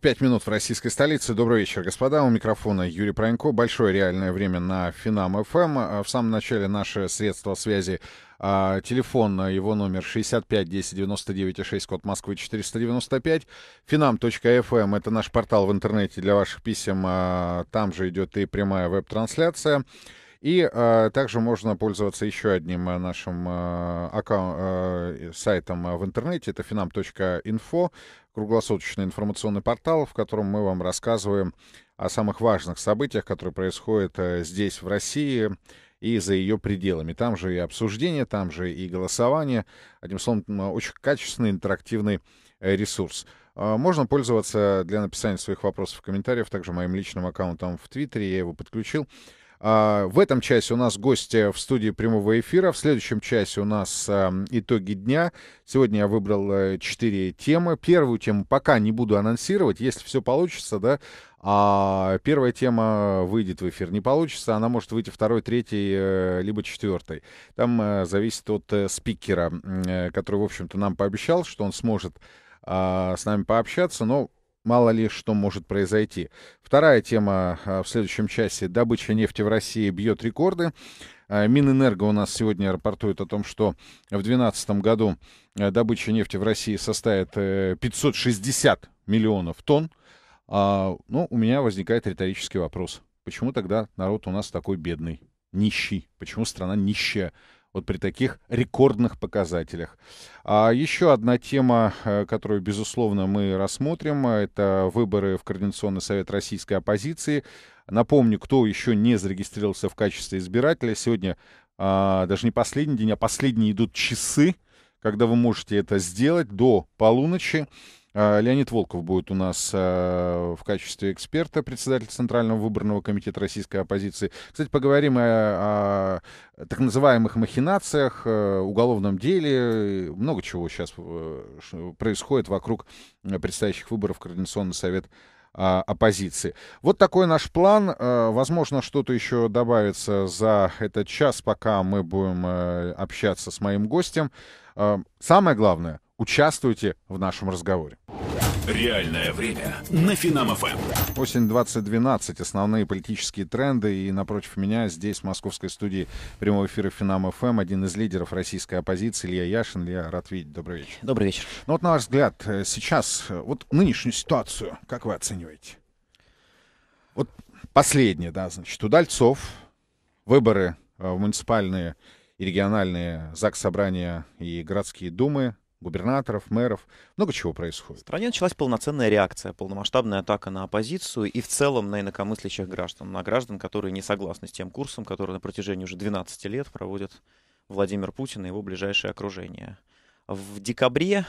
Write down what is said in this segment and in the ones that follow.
пять минут в российской столице. Добрый вечер, господа. У микрофона Юрий Пронько. Большое реальное время на Финам ФМ. Эм. А, в самом начале наше средство связи а, Телефон, а, его номер 65 10 99 6, код Москвы 495. Finam.fm эм — это наш портал в интернете для ваших писем. Там же идет и прямая веб-трансляция. И э, также можно пользоваться еще одним нашим э, аккаун- э, сайтом в интернете. Это finam.info круглосуточный информационный портал, в котором мы вам рассказываем о самых важных событиях, которые происходят э, здесь, в России, и за ее пределами. Там же и обсуждение, там же и голосование. Одним словом, очень качественный интерактивный э, ресурс. А, можно пользоваться для написания своих вопросов и комментариев также моим личным аккаунтом в Твиттере. Я его подключил. А, в этом часе у нас гости в студии прямого эфира. В следующем часе у нас эм, итоги дня. Сегодня я выбрал э, четыре темы. Первую тему пока не буду анонсировать, если все получится, да. А первая тема выйдет в эфир. Не получится, она может выйти второй, третий, э, либо четвертый. Там э, зависит от спикера, который, в общем-то, нам пообещал, что он сможет а, с нами пообщаться, но мало ли что может произойти. Вторая тема а, в следующем часе. Добыча нефти в России бьет рекорды. А, Минэнерго у нас сегодня рапортует о том, что в 2012 году э, добыча нефти в России составит 560 э, миллионов тонн. А, ну, у меня возникает риторический вопрос. Почему тогда народ у нас такой бедный, нищий? Почему страна нищая? вот при таких рекордных показателях. А еще одна тема, э, которую, безусловно, мы рассмотрим, э, это выборы в Координационный совет российской оппозиции. Напомню, кто еще не зарегистрировался в качестве избирателя, сегодня а, даже не последний день, а последние идут часы, когда вы можете это сделать до полуночи. А, Леонид Волков будет у нас э, в качестве эксперта, председатель Центрального выборного комитета российской оппозиции. Кстати, поговорим о, о так называемых махинациях, э, уголовном деле, много чего сейчас э, происходит вокруг предстоящих выборов в Координационный совет а, оппозиции. Вот такой наш план. Возможно, что-то еще добавится за этот час, пока мы будем общаться с моим гостем. Самое главное — Участвуйте в нашем разговоре. Реальное время на Финам-ФМ. Осень 2012. Основные политические тренды. И напротив меня здесь, в московской студии прямого эфира Финам-ФМ, один из лидеров российской оппозиции Илья Яшин. Илья, рад видеть. Добрый вечер. Добрый вечер. Ну вот, на ваш взгляд, э, сейчас, э, вот нынешнюю ситуацию, как вы оцениваете? Вот последнее, да, значит, Удальцов, выборы э, муниципальные и региональные ЗАГС Собрания и городские думы губернаторов, мэров, много чего происходит. В стране началась полноценная реакция, полномасштабная атака на оппозицию и в целом на инакомыслящих граждан, на граждан, которые не согласны с тем курсом, который на протяжении уже 12 лет проводит Владимир Путин и его ближайшее окружение. В декабре,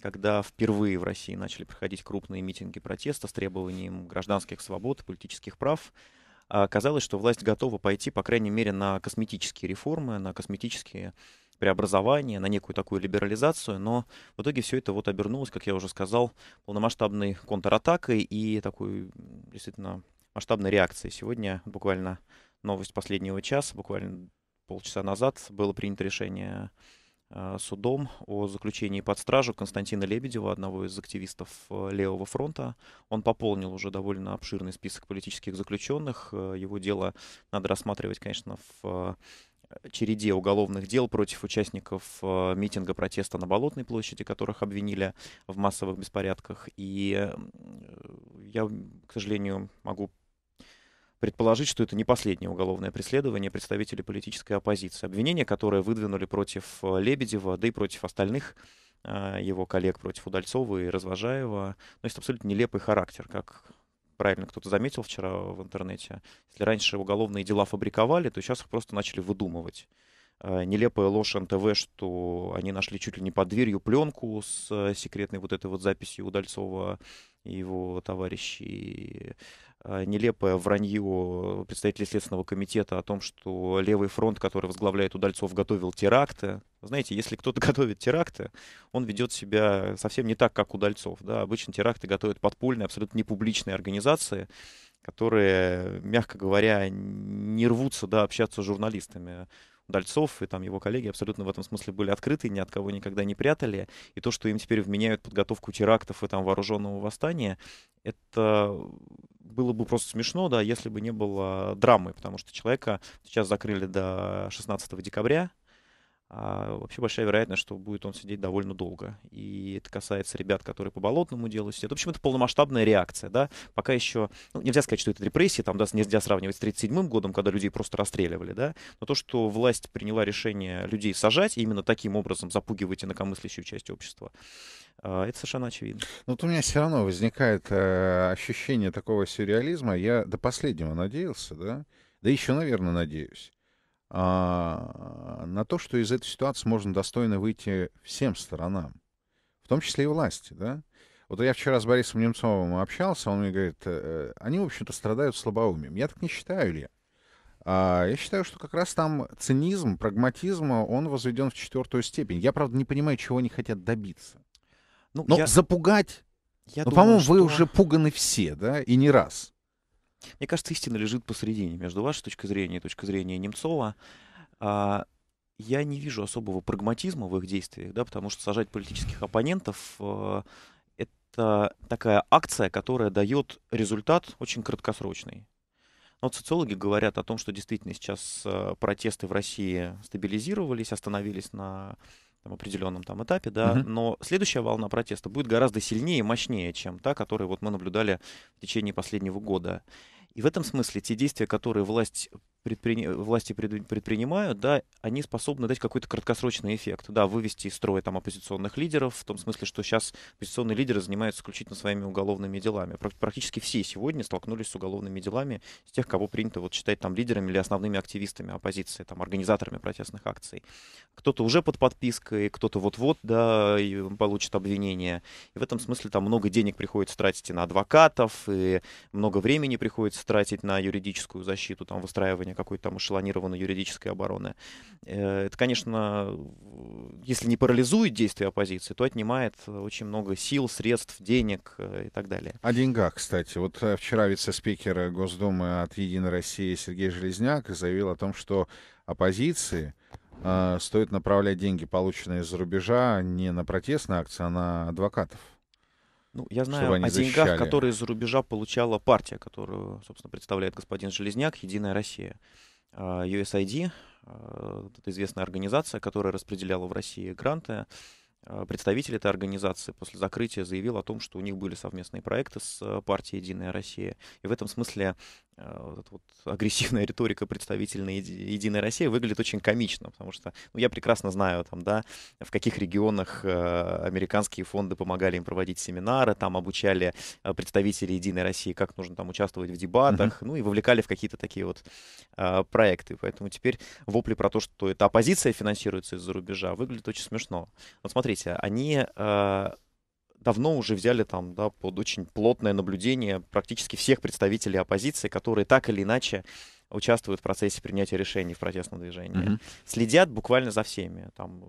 когда впервые в России начали проходить крупные митинги протеста с требованием гражданских свобод, политических прав, казалось, что власть готова пойти, по крайней мере, на косметические реформы, на косметические преобразование, на некую такую либерализацию, но в итоге все это вот обернулось, как я уже сказал, полномасштабной контратакой и такой действительно масштабной реакцией. Сегодня буквально новость последнего часа, буквально полчаса назад было принято решение э, судом о заключении под стражу Константина Лебедева, одного из активистов э, Левого фронта. Он пополнил уже довольно обширный список политических заключенных. Э, его дело надо рассматривать, конечно, в череде уголовных дел против участников э, митинга протеста на Болотной площади, которых обвинили в массовых беспорядках. И э, я, к сожалению, могу предположить, что это не последнее уголовное преследование представителей политической оппозиции. Обвинения, которые выдвинули против э, Лебедева, да и против остальных его коллег, против Удальцова и Развожаева, есть абсолютно нелепый характер, как правильно кто-то заметил вчера в интернете, если раньше уголовные дела фабриковали, то сейчас их просто начали выдумывать. А, нелепая ложь НТВ, что они нашли чуть ли не под дверью пленку с э, секретной вот этой вот записью Удальцова и его товарищей. А, нелепое вранье представителей Следственного комитета о том, что левый фронт, который возглавляет Удальцов, готовил теракты знаете, если кто-то готовит теракты, он ведет себя совсем не так, как удальцов. Да? Обычно теракты готовят подпольные, абсолютно непубличные организации, которые, мягко говоря, не рвутся да, общаться с журналистами. Дальцов и там его коллеги абсолютно в этом смысле были открыты, ни от кого никогда не прятали. И то, что им теперь вменяют подготовку терактов и там вооруженного восстания, это было бы просто смешно, да, если бы не было драмы, потому что человека сейчас закрыли до 16 декабря, а вообще большая вероятность, что будет он сидеть довольно долго. И это касается ребят, которые по болотному делу сидят. В общем, это полномасштабная реакция, да. Пока еще, ну, нельзя сказать, что это репрессии, там, да, нельзя сравнивать с 37 годом, когда людей просто расстреливали, да. Но то, что власть приняла решение людей сажать, именно таким образом запугивать инакомыслящую часть общества, а, это совершенно очевидно. Но вот у меня все равно возникает э, ощущение такого сюрреализма. Я до последнего надеялся, да, да еще, наверное, надеюсь а, на то, что из этой ситуации можно достойно выйти всем сторонам, в том числе и власти, да. Вот я вчера с Борисом Немцовым общался, он мне говорит, э, они, в общем-то, страдают слабоумием. Я так не считаю, Илья. А, я считаю, что как раз там цинизм, прагматизм, он возведен в четвертую степень. Я, правда, не понимаю, чего они хотят добиться. Ну, Но я... запугать... Я ну, по-моему, что... вы уже пуганы все, да, и не раз. Мне кажется, истина лежит посередине, между вашей точкой зрения и точкой зрения Немцова. А, я не вижу особого прагматизма в их действиях, да, потому что сажать политических оппонентов э, это такая акция, которая дает результат очень краткосрочный. Но вот социологи говорят о том, что действительно сейчас э, протесты в России стабилизировались, остановились на там, определенном там этапе, да, Uh -huh. но следующая волна протеста будет гораздо сильнее и мощнее, чем та, которую вот мы наблюдали в течение последнего года. И в этом смысле те действия, которые власть предпри... власти предпринимают, да, они способны дать какой-то краткосрочный эффект, да, вывести из строя там оппозиционных лидеров, в том смысле, что сейчас оппозиционные лидеры занимаются исключительно своими уголовными делами. Практически все сегодня столкнулись с уголовными делами с тех, кого принято вот считать там лидерами или основными активистами оппозиции, там организаторами протестных акций. Кто-то уже под подпиской, кто-то вот-вот, да, получит обвинение. И в этом смысле там много денег приходится тратить и на адвокатов, и много времени приходится тратить на юридическую защиту, там, выстраивание какой-то там эшелонированной юридической обороны. Э, это, конечно, если не парализует действия оппозиции, то отнимает очень много сил, средств, денег э, и так далее. О деньгах, кстати. Вот э, вчера вице-спикер Госдумы от «Единой России» Сергей Железняк заявил о том, что оппозиции стоит направлять деньги, полученные из-за рубежа, не на протестные акции, а на адвокатов. Ну, я знаю о деньгах, защищали. которые за рубежа получала партия, которую, собственно, представляет господин Железняк, «Единая Россия». А, USAID, а, это известная организация, которая распределяла в России гранты, а, представитель этой организации после закрытия заявил о том, что у них были совместные проекты с партией «Единая Россия». И в этом смысле а, вот эта вот агрессивная риторика представительной «Единой России» выглядит очень комично, потому что ну, я прекрасно знаю, там, да, в каких регионах а, американские фонды помогали им проводить семинары, там обучали а, представителей «Единой России», как нужно там участвовать в дебатах, ну и вовлекали в какие-то такие вот проекты. Поэтому теперь вопли про то, что эта оппозиция финансируется из-за рубежа, выглядит очень смешно. Вот смотрите, они давно уже взяли там, да, под очень плотное наблюдение практически всех представителей оппозиции, которые так или иначе участвуют в процессе принятия решений в протестном движении. Mm-hmm. Следят буквально за всеми. Там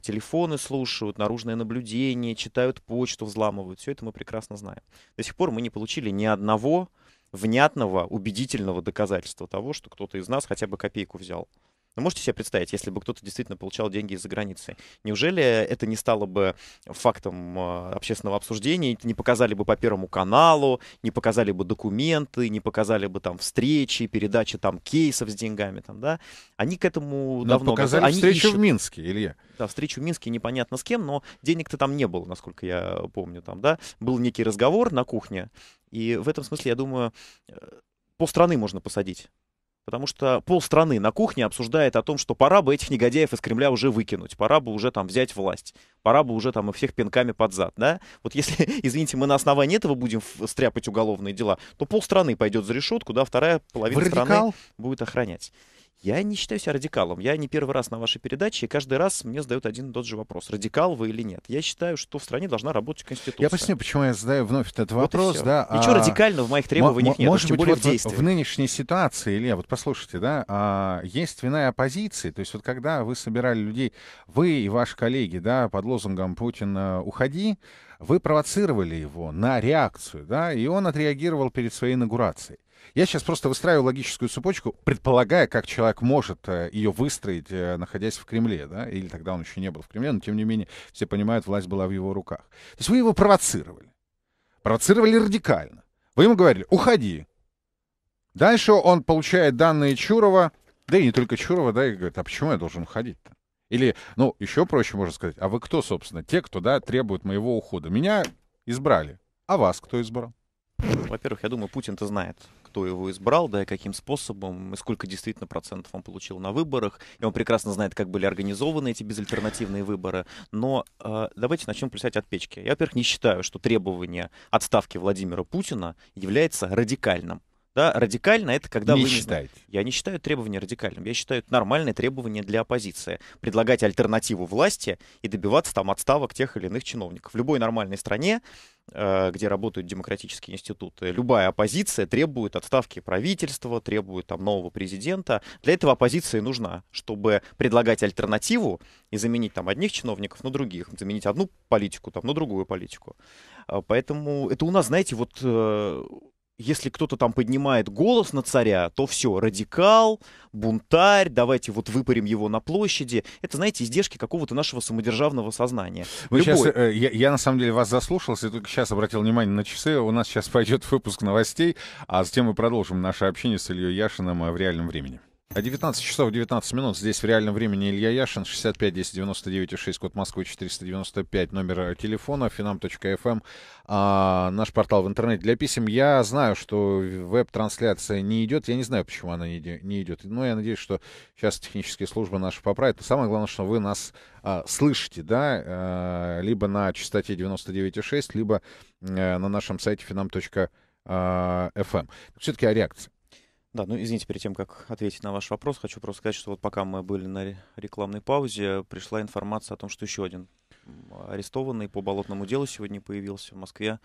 телефоны слушают, наружное наблюдение, читают почту, взламывают. Все это мы прекрасно знаем. До сих пор мы не получили ни одного внятного, убедительного доказательства того, что кто-то из нас хотя бы копейку взял но ну, можете себе представить, если бы кто-то действительно получал деньги из-за границы, неужели это не стало бы фактом э, общественного обсуждения, не показали бы по Первому каналу, не показали бы документы, не показали бы там встречи, передачи там кейсов с деньгами, там, да? Они к этому но давно... показали они встречу ищут. в Минске, Илья. Да, встречу в Минске непонятно с кем, но денег-то там не было, насколько я помню, там, да? Был некий разговор на кухне, и в этом смысле, я думаю, э, по страны можно посадить Потому что полстраны на кухне обсуждает о том, что пора бы этих негодяев из Кремля уже выкинуть, пора бы уже там взять власть, пора бы уже там и всех пинками под зад, да? Вот если, извините, мы на основании этого будем стряпать уголовные дела, то полстраны пойдет за решетку, да, вторая половина страны будет охранять. Я не считаю себя радикалом. Я не первый раз на вашей передаче, и каждый раз мне задают один и тот же вопрос. Радикал вы или нет? Я считаю, что в стране должна работать Конституция. Я поясню, почему я задаю вновь этот вот вопрос. Да, Ничего а... радикального в моих требованиях нет, может быть, более вот в действии. В нынешней ситуации, Илья, вот послушайте, да, а, есть вина оппозиции. То есть вот когда вы собирали людей, вы и ваши коллеги, да, под лозунгом Путина уходи», вы провоцировали его на реакцию, да, и он отреагировал перед своей инаугурацией. Я сейчас просто выстраиваю логическую цепочку, предполагая, как человек может э, ее выстроить, э, находясь в Кремле, да, или тогда он еще не был в Кремле, но тем не менее все понимают, власть была в его руках. То есть вы его провоцировали. Провоцировали радикально. Вы ему говорили, уходи. Дальше он получает данные Чурова, да и не только Чурова, да, и говорит, а почему я должен уходить-то? Или, ну, еще проще можно сказать, а вы кто, собственно, те, кто, да, требует моего ухода? Меня избрали, а вас кто избрал? Во-первых, я думаю, Путин-то знает, кто его избрал, да, и каким способом, и сколько действительно процентов он получил на выборах. И он прекрасно знает, как были организованы эти безальтернативные выборы. Но э, давайте начнем плясать от печки. Я, во-первых, не считаю, что требование отставки Владимира Путина является радикальным. Да, радикально это когда не вы не считаете. Я не считаю требования радикальным. Я считаю это нормальное требование для оппозиции. Предлагать альтернативу власти и добиваться там отставок тех или иных чиновников. В любой нормальной стране, э, где работают демократические институты, любая оппозиция требует отставки правительства, требует там нового президента. Для этого оппозиция нужна, чтобы предлагать альтернативу и заменить там одних чиновников на других, заменить одну политику там на другую политику. Э, поэтому это у нас, знаете, вот э, если кто-то там поднимает голос на царя, то все, радикал, бунтарь, давайте вот выпарим его на площади. Это, знаете, издержки какого-то нашего самодержавного сознания. Вы сейчас, э, я, я на самом деле вас заслушался я только сейчас обратил внимание на часы. У нас сейчас пойдет выпуск новостей, а затем мы продолжим наше общение с Ильей Яшиным э, в реальном времени. 19 а часов 19 минут. Здесь в реальном времени Илья Яшин, 65 10 99 6, код Москвы 495, номер телефона, finam.fm, эм. а, наш портал в интернете для писем. Я знаю, что веб-трансляция не идет. Я не знаю, почему она не, идет. Но я надеюсь, что сейчас технические службы наши поправят. Но самое главное, что вы нас а, слышите, да, а, либо на частоте 99.6, либо а, на нашем сайте finam.fm. А, эм. Все-таки о реакции. Да, ну извините, перед тем, как ответить на ваш вопрос, хочу просто сказать, что вот пока мы были на рекламной паузе, пришла информация о том, что еще один арестованный по болотному делу сегодня появился в Москве.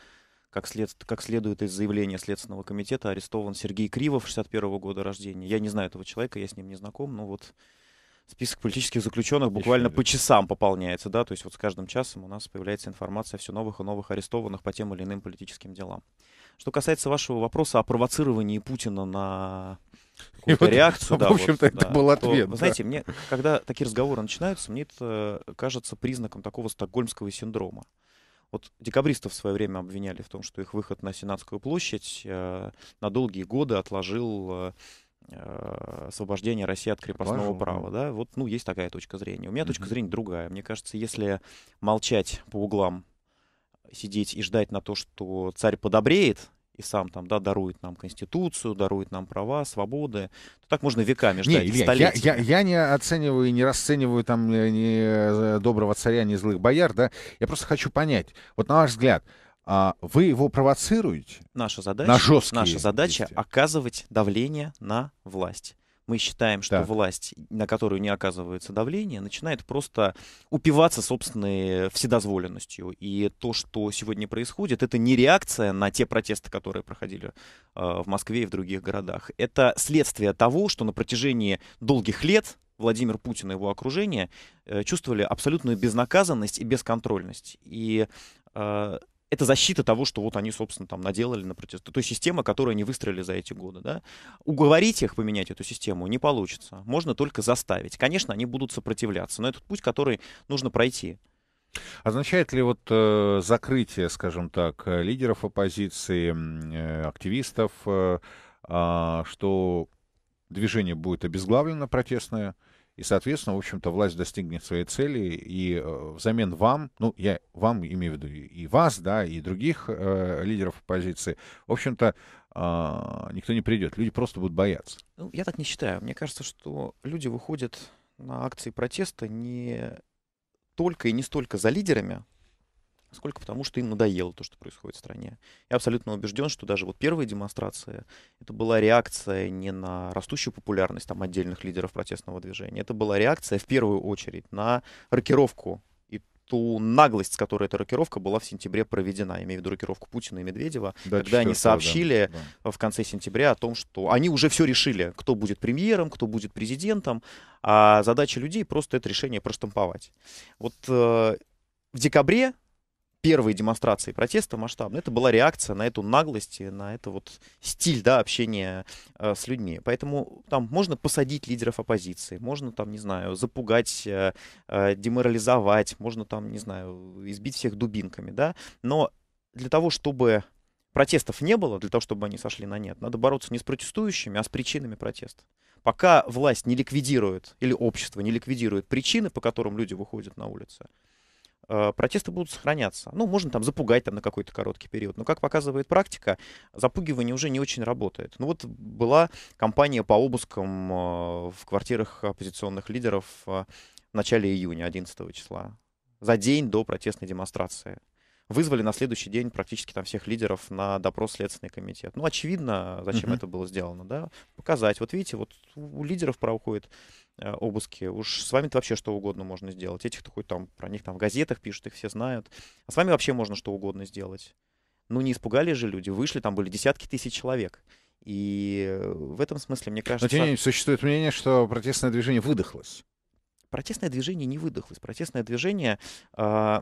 Как, след, как следует из заявления Следственного комитета, арестован Сергей Кривов, 61 года рождения. Я не знаю этого человека, я с ним не знаком, но вот список политических заключенных буквально по часам пополняется, да, то есть вот с каждым часом у нас появляется информация о все новых и новых арестованных по тем или иным политическим делам. Что касается вашего вопроса о провоцировании Путина на и вот, реакцию, да. В общем-то, вот, это да, был ответ. То, да. Знаете, мне, когда такие разговоры начинаются, мне это э, кажется признаком такого стокгольмского синдрома. Вот декабристов в свое время обвиняли в том, что их выход на Сенатскую площадь э, на долгие годы отложил э, э освобождение России от крепостного Отложил. права. Да? Вот, ну, есть такая точка зрения. У меня угу. точка зрения другая. Мне кажется, если молчать по углам сидеть и ждать на то, что царь подобреет, и сам там, да, дарует нам конституцию, дарует нам права, свободы, так можно веками ждать, не, Илья, я, я, я не оцениваю и не расцениваю там э, ни э, доброго царя, ни злых бояр, да, я просто хочу понять, вот на ваш взгляд, а вы его провоцируете? Наша задача, на жесткие наша задача оказывать давление на власть. Мы считаем, что так. власть, на которую не оказывается давление, начинает просто упиваться собственной вседозволенностью. И то, что сегодня происходит, это не реакция на те протесты, которые проходили э, в Москве и в других городах. Это следствие того, что на протяжении долгих лет Владимир Путин и его окружение э, чувствовали абсолютную безнаказанность и бесконтрольность. И э, это защита того, что вот они, собственно, там наделали на протест. То есть система, которую они выстроили за эти годы. Да? Уговорить их поменять эту систему не получится. Можно только заставить. Конечно, они будут сопротивляться, но этот путь, который нужно пройти. Означает ли вот э, закрытие, скажем так, лидеров оппозиции, э, активистов, э, э, что движение будет обезглавлено протестное, и, соответственно, в общем-то, власть достигнет своей цели, и э, взамен вам, ну, я вам имею в виду и вас, да, и других э, лидеров оппозиции, в общем-то, э, никто не придет, люди просто будут бояться. Ну, я так не считаю. Мне кажется, что люди выходят на акции протеста не только и не столько за лидерами, сколько потому, что им надоело то, что происходит в стране. Я абсолютно убежден, что даже вот первая демонстрация, это была реакция не на растущую популярность там отдельных лидеров протестного движения, это была реакция в первую очередь на рокировку и ту наглость, с которой эта рокировка была в сентябре проведена. Я имею в виду рокировку Путина и Медведева, да, когда они сообщили да, в конце сентября о том, что они уже все решили, кто будет премьером, кто будет президентом, а задача людей просто это решение проштамповать. Вот э, в декабре первые демонстрации протеста масштабно, это была реакция на эту наглость, на это вот стиль да, общения э, с людьми. Поэтому там можно посадить лидеров оппозиции, можно там, не знаю, запугать, э, э, деморализовать, можно там, не знаю, избить всех дубинками, да, но для того, чтобы протестов не было, для того, чтобы они сошли на нет, надо бороться не с протестующими, а с причинами протеста. Пока власть не ликвидирует, или общество не ликвидирует причины, по которым люди выходят на улицы, Э, протесты будут сохраняться. Ну, можно там запугать там на какой-то короткий период, но, как показывает практика, запугивание уже не очень работает. Ну, вот была кампания по обыскам э, в квартирах оппозиционных лидеров э, в начале июня, 11 числа, за день до протестной демонстрации. Вызвали на следующий день практически там всех лидеров на допрос Следственный комитет. Ну, очевидно, зачем угу. это было сделано, да? Показать. Вот видите, вот у лидеров проходят э, обыски. Уж с вами-то вообще что угодно можно сделать. Этих-то хоть там, про них там в газетах пишут, их все знают. А с вами вообще можно что угодно сделать. Ну, не испугали же люди. Вышли, там были десятки тысяч человек. И э, в этом смысле, мне кажется... Но тем не менее, существует мнение, что протестное движение выдохлось. Протестное движение не выдохлось. Протестное движение э,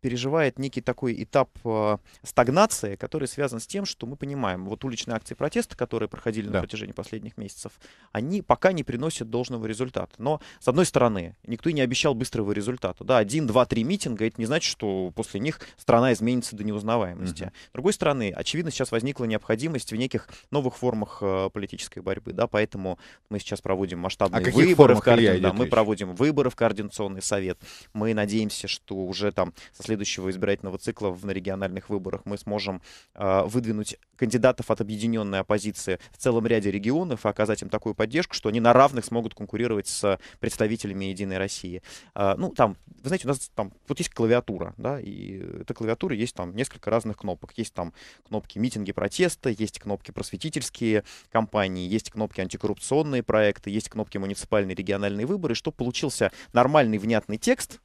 переживает некий такой этап а, стагнации, который связан с тем, что мы понимаем, вот уличные акции протеста, которые проходили да. на протяжении последних месяцев, они пока не приносят должного результата. Но, с одной стороны, никто и не обещал быстрого результата. Да, один, два, три митинга, это не значит, что после них страна изменится до неузнаваемости. Угу. С другой стороны, очевидно, сейчас возникла необходимость в неких новых формах а, политической борьбы, да, поэтому мы сейчас проводим а масштабные а выборы в координ... да, мы проводим выборы в координационный совет. Мы надеемся, что уже там со следующего избирательного цикла в на региональных выборах мы сможем а, выдвинуть кандидатов от объединенной оппозиции в целом ряде регионов и оказать им такую поддержку, что они на равных смогут конкурировать с представителями «Единой России». А, ну, там, вы знаете, у нас там вот есть клавиатура, да, и эта клавиатура есть там несколько разных кнопок. Есть там кнопки митинги протеста, есть кнопки просветительские кампании, есть кнопки антикоррупционные проекты, есть кнопки муниципальные региональные выборы, чтобы получился нормальный внятный текст,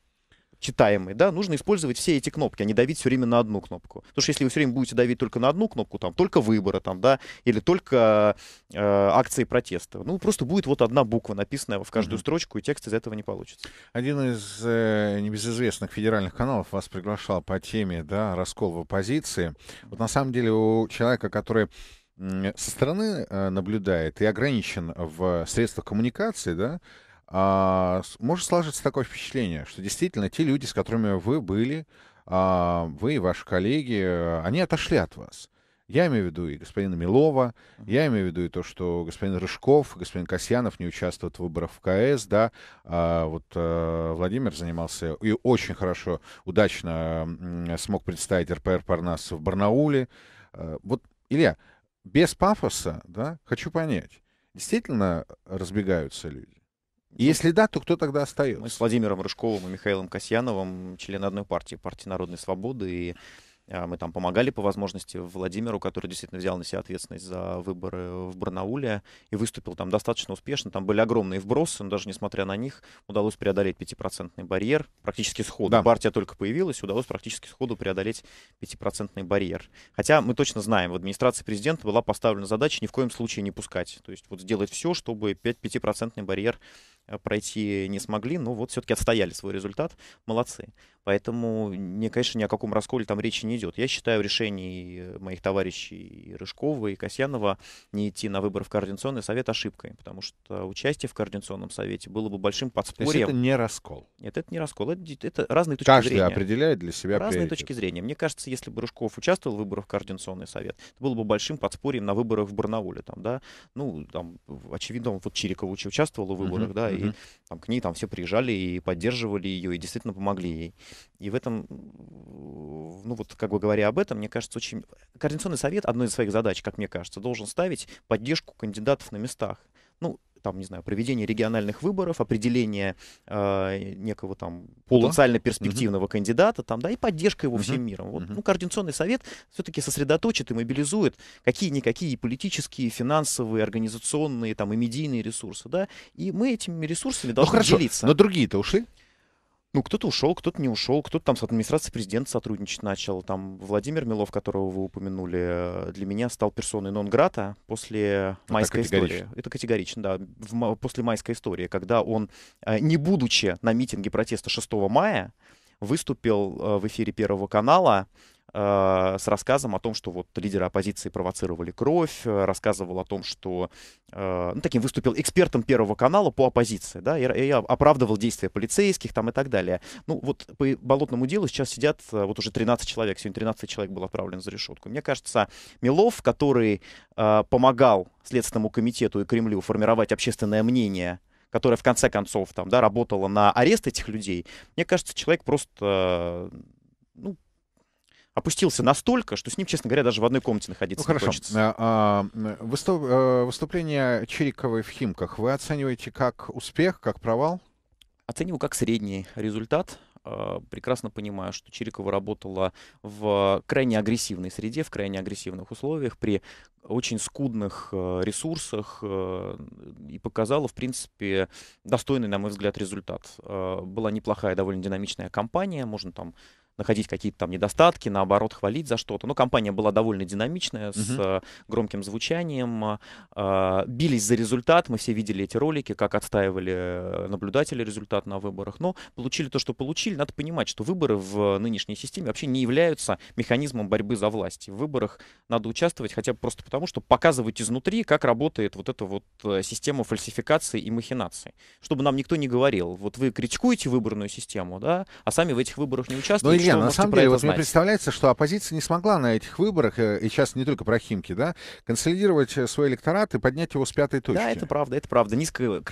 читаемый, да, нужно использовать все эти кнопки, а не давить все время на одну кнопку. Потому что если вы все время будете давить только на одну кнопку, там, только выбора, там, да, или только э, акции протеста, ну, просто будет вот одна буква, написанная в каждую mm-hmm. строчку, и текст из этого не получится. Один из э, небезызвестных федеральных каналов вас приглашал по теме, да, раскол в оппозиции. Вот на самом деле у человека, который со стороны э, наблюдает и ограничен в средствах коммуникации, да, а, может сложиться такое впечатление, что действительно те люди, с которыми вы были, а, вы и ваши коллеги, э, они отошли от вас. Я имею в виду и господина Милова, я имею в виду и то, что господин Рыжков, господин Касьянов не участвуют в выборах в КС, да, а вот э, Владимир занимался и очень хорошо, удачно э, смог представить РПР Парнаса в Барнауле. Э, вот, Илья, без пафоса, да, хочу понять, действительно разбегаются люди? Если да, то кто тогда остается? Мы с Владимиром Рыжковым и Михаилом Касьяновым, члены одной партии, партии Народной Свободы, и а, мы там помогали по возможности Владимиру, который действительно взял на себя ответственность за выборы в Барнауле и выступил там достаточно успешно. Там были огромные вбросы, но даже несмотря на них удалось преодолеть пятипроцентный барьер практически сходу. Да. Партия только появилась, удалось практически сходу преодолеть пятипроцентный барьер. Хотя мы точно знаем, в администрации президента была поставлена задача ни в коем случае не пускать. То есть вот сделать все, чтобы пятипроцентный барьер Э, пройти не смогли, но вот все-таки отстояли свой результат. Молодцы. Поэтому, не, конечно, ни о каком расколе там речи не идет. Я считаю решений э, моих товарищей Рыжкова и Касьянова не идти на выборы в Координационный совет ошибкой, потому что участие в Координационном совете было бы большим подспорьем. То есть это не раскол? Нет, это не раскол. Это, это разные точки Каждый зрения. Каждый определяет для себя Разные приоритет. точки зрения. Мне кажется, если бы Рыжков участвовал в выборах в Координационный совет, это было бы большим подспорьем на выборах в Барнауле. Там, да? Ну, там, очевидно, он вот Чириков участвовал в выборах, uh-huh, да, и там, к ней там все приезжали и поддерживали ее, и действительно помогли ей. И в этом, э, ну вот как бы говоря об этом, мне кажется, очень... Координационный совет одной из своих задач, как мне кажется, должен ставить поддержку кандидатов на местах. Ну, там, не знаю, проведение региональных выборов, определение э, некого там Пула. потенциально перспективного угу. кандидата, там, да, и поддержка его угу. всем миром. Вот, угу. Ну, Координационный совет все-таки сосредоточит и мобилизует какие-никакие политические, финансовые, организационные, там, и медийные ресурсы, да, и мы этими ресурсами ну, должны ну, хорошо, делиться. но другие-то ушли? ну, кто-то ушел, кто-то не ушел, кто-то там с администрацией президента сотрудничать начал. Там Владимир Милов, которого вы упомянули, э, для меня стал персоной нон-грата после майской Это истории. Это категорично, да. В, после майской истории, когда он, э, не будучи на митинге протеста 6 мая, выступил э, в эфире Первого канала Э, с рассказом о том, что вот лидеры оппозиции провоцировали кровь, э, рассказывал о том, что э, ну, таким выступил экспертом Первого канала по оппозиции, да, и, и оправдывал действия полицейских там и так далее. Ну, вот по болотному делу сейчас сидят вот уже 13 человек, сегодня 13 человек был отправлен за решетку. Мне кажется, Милов, который э, помогал Следственному комитету и Кремлю формировать общественное мнение которая в конце концов там, да, работала на арест этих людей, мне кажется, человек просто ну, опустился настолько, что с ним, честно говоря, даже в одной комнате находиться ну, хорошо. не хочется. Э, а, э, выступ, э, выступление Чириковой в Химках вы оцениваете как успех, как провал? Оцениваю как средний результат прекрасно понимаю, что Чирикова работала в крайне агрессивной среде, в крайне агрессивных условиях, при очень скудных ресурсах и показала, в принципе, достойный, на мой взгляд, результат. Была неплохая, довольно динамичная компания, можно там находить какие-то там недостатки, наоборот, хвалить за что-то. Но компания была довольно динамичная, угу. с э, громким звучанием. Э, бились за результат, мы все видели эти ролики, как отстаивали э, наблюдатели результат на выборах. Но получили то, что получили. Надо понимать, что выборы в нынешней системе вообще не являются механизмом борьбы за власть. В выборах надо участвовать хотя бы просто потому, чтобы показывать изнутри, как работает вот эта вот система фальсификации и махинации. Чтобы нам никто не говорил, вот вы критикуете выборную систему, да, а сами в этих выборах не участвуете не, что на самом деле, вот мне представляется, что оппозиция не смогла на этих выборах, э, и сейчас не только про Химки, да, консолидировать э, свой электорат и поднять его с пятой точки. Да, это правда, это правда. Низкая,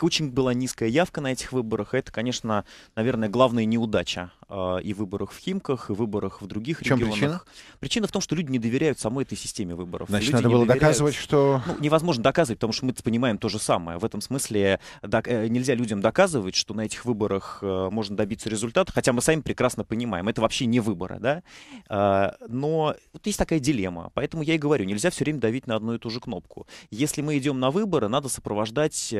очень была низкая явка на этих выборах. Это, конечно, наверное, главная неудача а, и выборах в Химках, и выборах в других в чем регионах. Причина? причина в том, что люди не доверяют самой этой системе выборов. Значит, люди надо было доверяют... доказывать, что... Ну, невозможно доказывать, потому что мы понимаем то же самое. В этом смысле э, док... Э, нельзя людям доказывать, что на этих выборах э, можно добиться результата, хотя мы сами прекрасно понимаем, это вообще не выборы, да? А, но вот есть такая дилемма, поэтому я и говорю, нельзя все время давить на одну и ту же кнопку. Если мы идем на выборы, надо сопровождать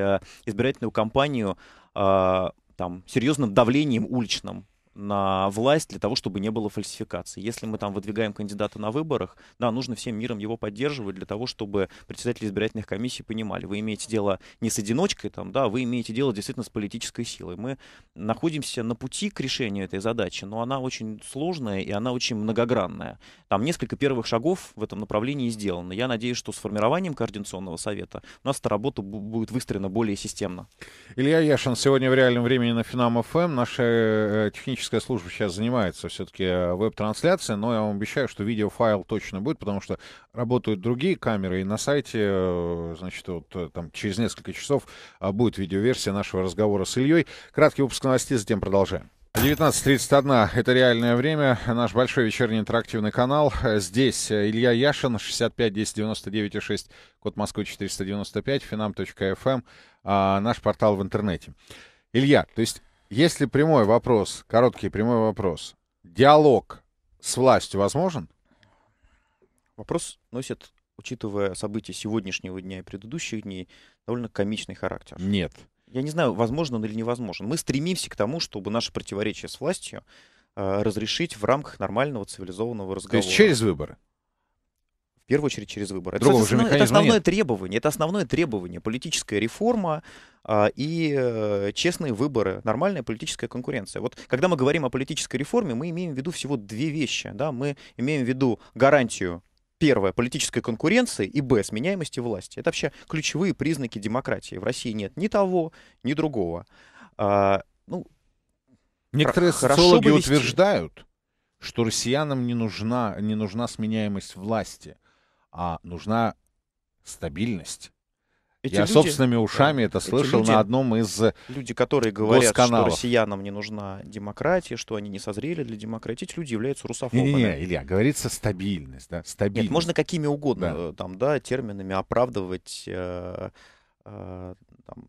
избирательную кампанию а, там, серьезным давлением уличным на власть для того, чтобы не было фальсификации. Если мы там выдвигаем кандидата на выборах, да, нужно всем миром его поддерживать для того, чтобы председатели избирательных комиссий понимали, вы имеете дело не с одиночкой, там, да, вы имеете дело действительно с политической силой. Мы находимся на пути к решению этой задачи, но она очень сложная и она очень многогранная. Там несколько первых шагов в этом направлении сделано. Я надеюсь, что с формированием Координационного совета у нас эта работа будет выстроена более системно. Илья Яшин сегодня в реальном времени на Финам ФМ. Наши э, технические техническая служба сейчас занимается все-таки э, веб-трансляцией, но я вам обещаю, что видеофайл точно будет, потому что работают другие камеры, и на сайте, э, значит, вот э, там через несколько часов будет видеоверсия нашего разговора с Ильей. Краткий выпуск новостей, затем продолжаем. 19.31 — это реальное время. Наш большой вечерний интерактивный канал. Здесь Илья Яшин, 65 10 99 6, код Москвы 495, finam.fm, эм, а, наш портал в интернете. Илья, то есть если прямой вопрос, короткий прямой вопрос, диалог с властью возможен? Вопрос носит, учитывая события сегодняшнего дня и предыдущих дней, довольно комичный характер. Нет. Я не знаю, возможно он или невозможен. Мы стремимся к тому, чтобы наше противоречие с властью э, разрешить в рамках нормального цивилизованного разговора. То есть через выборы? в первую очередь через выборы. Другого это, же основное, это основное нет. требование. Это основное требование. Политическая реформа а, и а, честные выборы, нормальная политическая конкуренция. Вот когда мы говорим о политической реформе, мы имеем в виду всего две вещи. Да? Мы имеем в виду гарантию Первое, политической конкуренции и б, сменяемости власти. Это вообще ключевые признаки демократии. В России нет ни того, ни другого. А, ну, Некоторые социологи утверждают, что россиянам не нужна, не нужна сменяемость власти – а нужна стабильность. Эти Я люди, собственными ушами да, это слышал люди, на одном из Люди, которые говорят, что россиянам не нужна демократия, что они не созрели для демократии, эти люди являются русофобами. Не, не, не Илья, говорится стабильность, да, стабильность. Нет, можно какими угодно да. Э, там, да, терминами оправдывать э, э, там,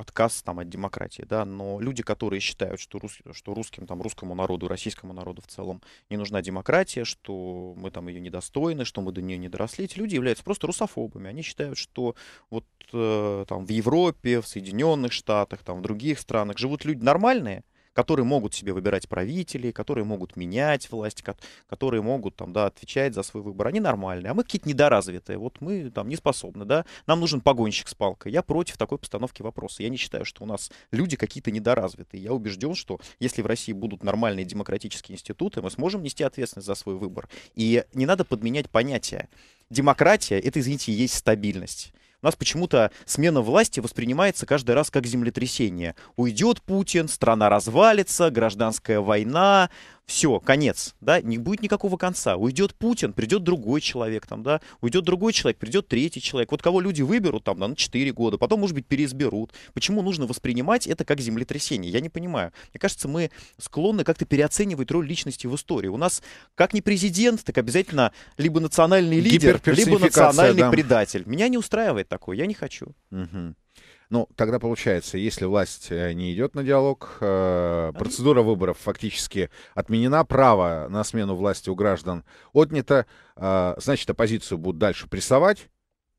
отказ там от демократии, да, но люди, которые считают, что, рус, что русским, там, русскому народу, российскому народу в целом не нужна демократия, что мы там ее недостойны, что мы до нее не доросли, эти люди являются просто русофобами. Они считают, что вот э, там в Европе, в Соединенных Штатах, там в других странах живут люди нормальные, которые могут себе выбирать правителей, которые могут менять власть, которые могут там, да, отвечать за свой выбор. Они нормальные, а мы какие-то недоразвитые. Вот мы там не способны, да. Нам нужен погонщик с палкой. Я против такой постановки вопроса. Я не считаю, что у нас люди какие-то недоразвитые. Я убежден, что если в России будут нормальные демократические институты, мы сможем нести ответственность за свой выбор. И не надо подменять понятия. Демократия — это, извините, есть стабильность. У нас почему-то смена власти воспринимается каждый раз как землетрясение. Уйдет Путин, страна развалится, гражданская война, все, конец, да, не будет никакого конца. Уйдет Путин, придет другой человек, там, да, уйдет другой человек, придет третий человек. Вот кого люди выберут, там, да, на 4 года, потом, может быть, переизберут. Почему нужно воспринимать это как землетрясение? Я не понимаю. Мне кажется, мы склонны как-то переоценивать роль личности в истории. У нас, как не президент, так обязательно либо национальный лидер, либо национальный да. предатель. Меня не устраивает такое, я не хочу. Угу. Ну, тогда получается, если власть э, не идет на диалог, э, процедура выборов фактически отменена, право на смену власти у граждан отнято, э, значит, оппозицию будут дальше прессовать,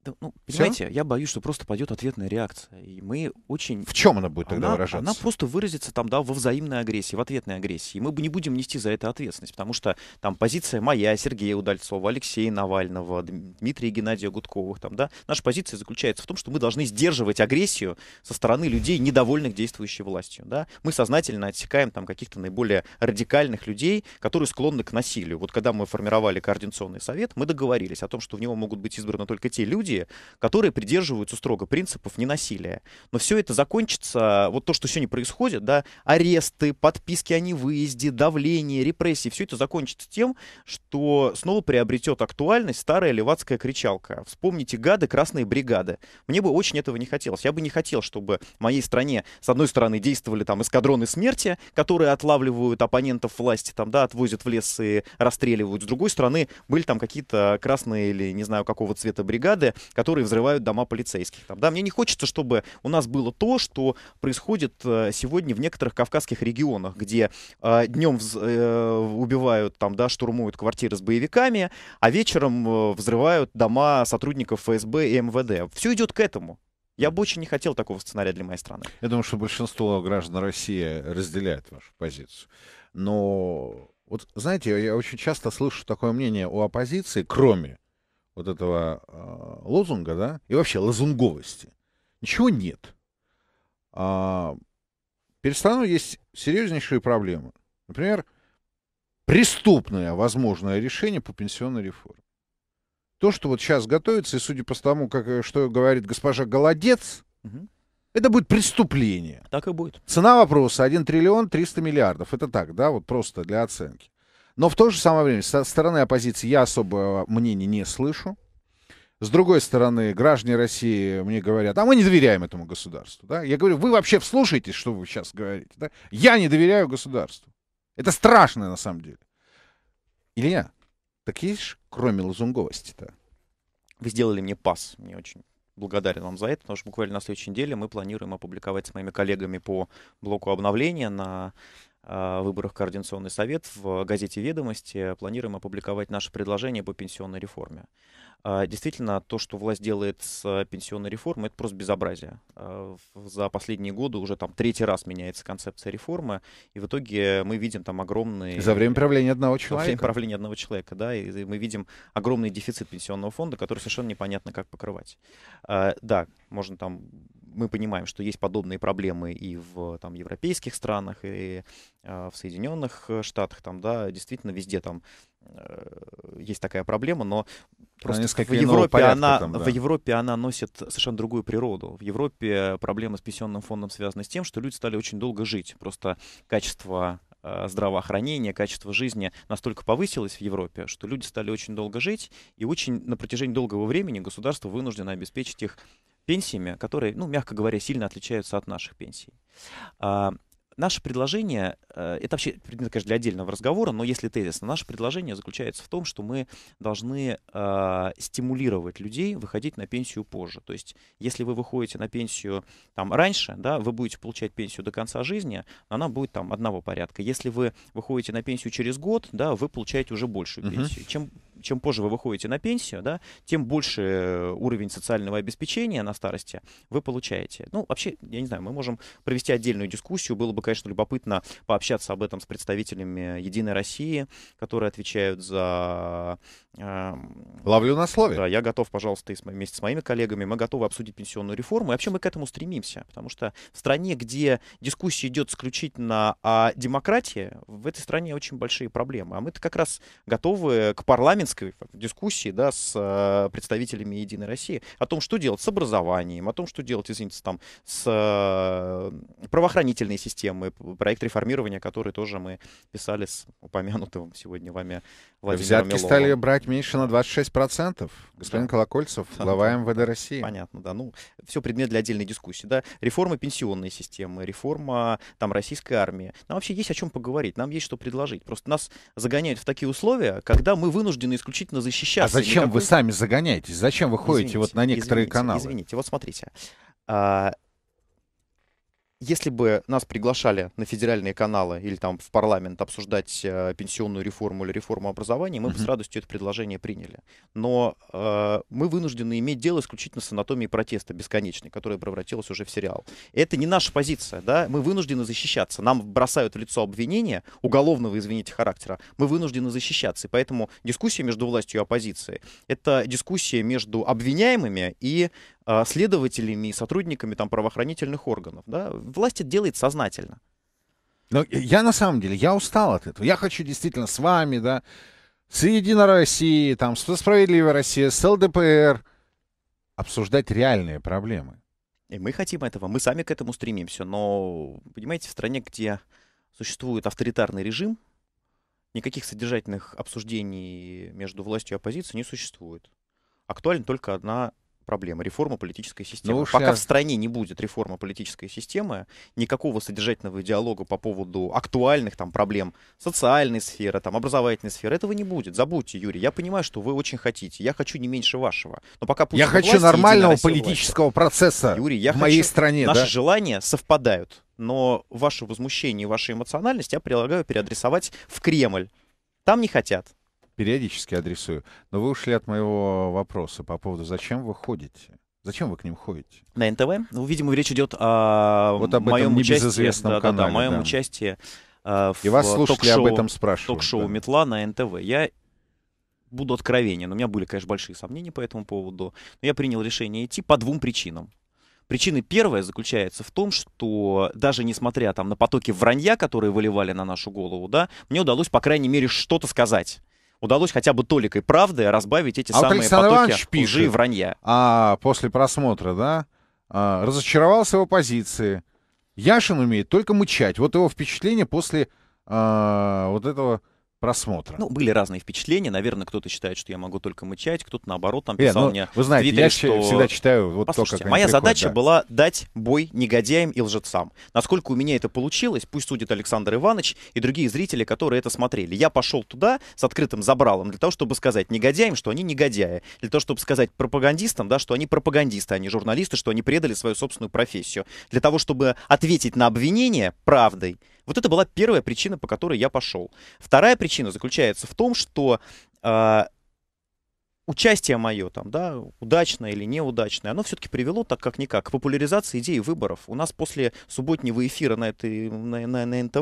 да, ну, понимаете, Всё? я боюсь, что просто пойдет ответная реакция. И мы очень... В чем она будет тогда она, выражаться? Она просто выразится там, да, во взаимной агрессии, в ответной агрессии. И мы бы не будем нести за это ответственность, потому что там позиция моя, Сергея Удальцова, Алексея Навального, Дмитрия Геннадия Гудковых, там, да, наша позиция заключается в том, что мы должны сдерживать агрессию со стороны людей, недовольных действующей властью, да. Мы сознательно отсекаем там каких-то наиболее радикальных людей, которые склонны к насилию. Вот когда мы формировали координационный совет, мы договорились о том, что в него могут быть избраны только те люди, люди, которые придерживаются строго принципов ненасилия. Но все это закончится, вот то, что сегодня происходит, да, аресты, подписки о невыезде, давление, репрессии, все это закончится тем, что снова приобретет актуальность старая левацкая кричалка. Вспомните гады красные бригады. Мне бы очень этого не хотелось. Я бы не хотел, чтобы в моей стране, с одной стороны, действовали там эскадроны смерти, которые отлавливают оппонентов власти, там, да, отвозят в лес и расстреливают. С другой стороны, были там какие-то красные или не знаю какого цвета бригады, которые взрывают дома полицейских. Там, да? Мне не хочется, чтобы у нас было то, что происходит э, сегодня в некоторых кавказских регионах, где э, днем вз, э, убивают, там, да, штурмуют квартиры с боевиками, а вечером э, взрывают дома сотрудников ФСБ и МВД. Все идет к этому. Я бы очень не хотел такого сценария для моей страны. Я думаю, что большинство граждан России разделяет вашу позицию. Но вот, знаете, я очень часто слышу такое мнение у оппозиции, кроме вот этого э, лозунга, да, и вообще лозунговости. Ничего нет. А, перед страной есть серьезнейшие проблемы. Например, преступное возможное решение по пенсионной реформе. То, что вот сейчас готовится, и судя по тому, как, э, что говорит госпожа Голодец, угу. это будет преступление. Так и будет. Цена вопроса 1 триллион 300 миллиардов. Это так, да, вот просто для оценки. Но в то же самое время со стороны оппозиции я особого мнения не слышу. С другой стороны, граждане России мне говорят, а мы не доверяем этому государству. Да? Я говорю, вы вообще вслушаетесь, что вы сейчас говорите. Да? Я не доверяю государству. Это страшно на самом деле. Илья, так есть же, кроме лазунговости-то? Вы сделали мне пас. Мне очень благодарен вам за это, потому что буквально на следующей неделе мы планируем опубликовать с моими коллегами по блоку обновления на а, выборах Координационный совет в газете «Ведомости» планируем опубликовать наше предложение по пенсионной реформе. А, действительно, то, что власть делает с э, пенсионной реформой, это просто безобразие. А, за последние годы уже там третий раз меняется концепция реформы, и в итоге мы видим там огромные... За время правления одного человека. За время правления одного человека, да, и мы видим огромный дефицит пенсионного фонда, который совершенно непонятно, как покрывать. А, да, можно там мы понимаем, что есть подобные проблемы и в там, европейских странах, и э, в Соединенных Штатах, там, да, действительно везде там Э, есть такая проблема, но просто в Европе, она, там, да. в Европе она носит совершенно другую природу. В Европе проблема с пенсионным фондом связана с тем, что люди стали очень долго жить. Просто качество э, здравоохранения, качество жизни настолько повысилось в Европе, что люди стали очень долго жить, и очень на протяжении долгого времени государство вынуждено обеспечить их пенсиями, которые, ну, мягко говоря, сильно отличаются от наших пенсий. А, Наше предложение, э, это вообще предмет, конечно, для отдельного разговора, но если тезисно, наше предложение заключается в том, что мы должны э, стимулировать людей выходить на пенсию позже. То есть, если вы выходите на пенсию там раньше, да, вы будете получать пенсию до конца жизни, она будет там одного порядка. Если вы выходите на пенсию через год, да, вы получаете уже большую пенсию. Угу. Чем чем позже вы выходите на пенсию, да, тем больше э, уровень социального обеспечения на старости вы получаете. Ну, вообще, я не знаю, мы можем провести отдельную дискуссию. Было бы, конечно, любопытно пообщаться об этом с представителями Единой России, которые отвечают за... Э, Ловлю на слове. Да, я готов, пожалуйста, и с, вместе с моими коллегами, мы готовы обсудить пенсионную реформу. И вообще мы к этому стремимся, потому что в стране, где дискуссия идет исключительно о демократии, в этой стране очень большие проблемы. А мы-то как раз готовы к парламенту гигантской дискуссии да, с э, представителями «Единой России» о том, что делать с образованием, о том, что делать, извините, там, с э, правоохранительной системой, проект реформирования, который тоже мы писали с упомянутым сегодня вами Владимиром Взятки Миловым. стали брать меньше на 26%. Господин да. Колокольцев, глава да. МВД России. Понятно, да. Ну, все предмет для отдельной дискуссии. Да? Реформа пенсионной системы, реформа там, российской армии. Нам вообще есть о чем поговорить, нам есть что предложить. Просто нас загоняют в такие условия, когда мы вынуждены исключительно а защищаться. А зачем никакой... вы сами загоняетесь? Зачем вы ходите извините, вот на некоторые извините, каналы? Извините, вот смотрите. А, если бы нас приглашали на федеральные каналы или там в парламент обсуждать э, пенсионную реформу или реформу образования, мы бы с радостью это предложение приняли. Но э, мы вынуждены иметь дело исключительно с анатомией протеста бесконечной, которая превратилась уже в сериал. Это не наша позиция, да? Мы вынуждены защищаться. Нам бросают в лицо обвинения уголовного, извините, характера. Мы вынуждены защищаться. И поэтому дискуссия между властью и оппозицией — это дискуссия между обвиняемыми и а, следователями и сотрудниками там, правоохранительных органов. Да? Власть это делает сознательно. Но я на самом деле, я устал от этого. Я хочу действительно с вами, да, с Единой Россией, там, с Справедливой Россией, с ЛДПР обсуждать реальные проблемы. И мы хотим этого, мы сами к этому стремимся. Но, понимаете, в стране, где существует авторитарный режим, никаких содержательных обсуждений между властью и оппозицией не существует. Актуальна только одна проблема. Реформа политической системы. Ну, Пока я... в стране не будет реформа политической системы, никакого содержательного диалога по поводу актуальных там проблем социальной сферы, там образовательной сферы, этого не будет. Забудьте, Юрий. Я понимаю, что вы очень хотите. Я хочу не меньше вашего. Но пока Путин Я хочу власти, нормального политического власти. процесса Юрий, я в хочу... моей стране. Наши да? желания совпадают. Но ваше возмущение и ваша эмоциональность я предлагаю переадресовать в Кремль. Там не хотят периодически адресую. Но вы ушли от моего вопроса по поводу, зачем вы ходите? Зачем вы к ним ходите? На НТВ? Ну, видимо, речь идет о вот об моем участии. Да, канале, да, да, моем да. участии в э, И вас слушали, об этом спрашивают. Ток-шоу да. «Метла» на НТВ. Я буду откровенен. У меня были, конечно, большие сомнения по этому поводу. Но я принял решение идти по двум причинам. Причина первая заключается в том, что даже несмотря там, на потоки вранья, которые выливали на нашу голову, да, мне удалось, по крайней мере, что-то сказать удалось хотя бы толикой правды разбавить эти а самые Александр потоки пишет, лжи и вранья. А после просмотра, да, а, разочаровался в оппозиции. Яшин умеет только мычать. Вот его впечатление после а, вот этого просмотра. Ну, были разные впечатления. Наверное, кто-то считает, что я могу только мычать, кто-то, наоборот, там писал э, ну, мне Вы знаете, Твиттере, я что... всегда читаю вот Послушайте, то, как моя приходят, задача да. была дать бой негодяям и лжецам. Насколько у меня это получилось, пусть судит Александр Иванович и другие зрители, которые это смотрели. Я пошел туда с открытым забралом для того, чтобы сказать негодяям, что они негодяи. Для того, чтобы сказать пропагандистам, да, что они пропагандисты, а не журналисты, что они предали свою собственную профессию. Для того, чтобы ответить на обвинение правдой вот это была первая причина, по которой я пошел. Вторая причина заключается в том, что э, участие мое, там, да, удачное или неудачное, оно все-таки привело, так как никак, к популяризации идеи выборов. У нас после субботнего эфира на, этой, на, на, на НТВ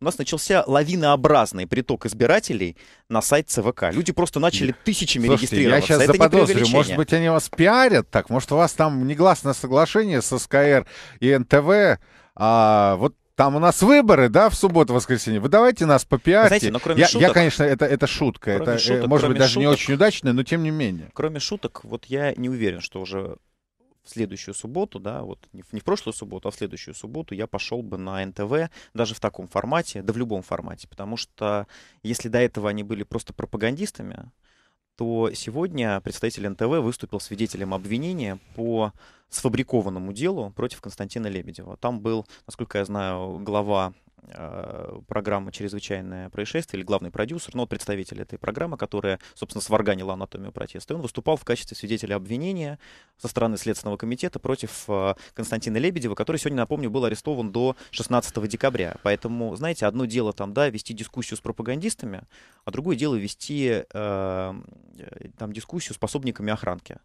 у нас начался лавинообразный приток избирателей на сайт ЦВК. Люди просто начали тысячами Слушайте, регистрироваться. я сейчас Это заподозрю, может быть, они вас пиарят так, может, у вас там негласное соглашение с СКР и НТВ, а вот там у нас выборы, да, в субботу-воскресенье. Вы давайте нас попиарьте. Знаете, но ну, кроме я, шуток... Я, конечно, это, это шутка. это, э, шуток, может быть, даже шуток, не очень удачная, но тем не менее. Кроме шуток, вот я не уверен, что уже в следующую субботу, да, вот не в, не в прошлую субботу, а в следующую субботу я пошел бы на НТВ даже в таком формате, да в любом формате, потому что если до этого они были просто пропагандистами, то сегодня представитель НТВ выступил свидетелем обвинения по сфабрикованному делу против Константина Лебедева. Там был, насколько я знаю, глава а, программа «Чрезвычайное происшествие» или главный продюсер, но ну, вот представитель этой программы, которая, собственно, сварганила анатомию протеста. И он выступал в качестве свидетеля обвинения со стороны Следственного комитета против а, Константина Лебедева, который сегодня, напомню, был арестован до 16 декабря. Поэтому, знаете, одно дело там, да, вести дискуссию с пропагандистами, а другое дело вести э, там дискуссию с пособниками охранки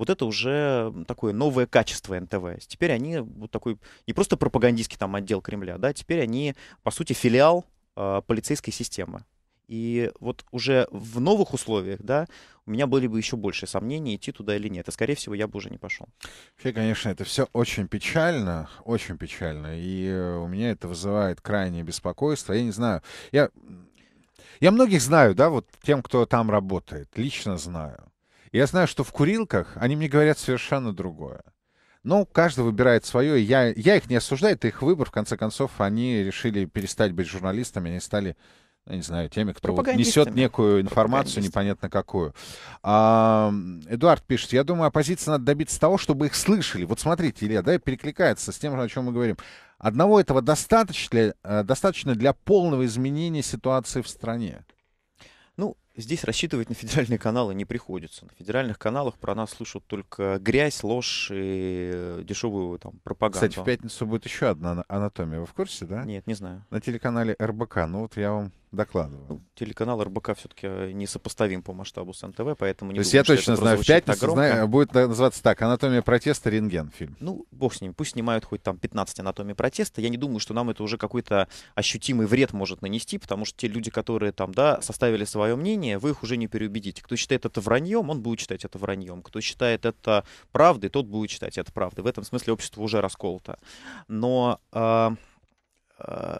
вот это уже такое новое качество НТВ. Теперь они вот такой не просто пропагандистский там отдел Кремля, да, теперь они, по сути, филиал э, полицейской системы. И вот уже в новых условиях, да, у меня были бы еще больше сомнений, идти туда или нет. И, скорее всего, я бы уже не пошел. Вообще, конечно, это все очень печально, очень печально. И э, у меня это вызывает крайнее беспокойство. Я не знаю, я, я многих знаю, да, вот тем, кто там работает, лично знаю. Я знаю, что в курилках они мне говорят совершенно другое. Ну, каждый выбирает свое. Я, я их не осуждаю, это их выбор. В конце концов, они решили перестать быть журналистами, они стали, я ну, не знаю, теми, кто несет некую информацию, непонятно какую. А, Эдуард пишет, я думаю, оппозиция надо добиться того, чтобы их слышали. Вот смотрите, Илья, да, перекликается с тем, о чем мы говорим. Одного этого достаточно, э, достаточно для полного изменения ситуации в стране. Здесь рассчитывать на федеральные каналы не приходится. На федеральных каналах про нас слышат только грязь, ложь и э, дешевую там, пропаганду. Кстати, в пятницу будет еще одна анатомия. Вы в курсе, да? Нет, не знаю. На телеканале РБК. Ну вот я вам Докладывал. Телеканал РБК все-таки э, несопоставим по масштабу с НТВ, поэтому не То есть я точно знаю, в пятницу знаю, будет называться так, «Анатомия протеста. Рентген» фильм. Ну, бог с ним, пусть снимают хоть там 15 «Анатомии протеста». Я не думаю, что нам это уже какой-то ощутимый вред может нанести, потому что те люди, которые там, да, составили свое мнение, вы их уже не переубедите. Кто считает это враньем, он будет считать это враньем. Кто считает это правдой, тот будет считать это правдой. В этом смысле общество уже расколото. Но... Э, э,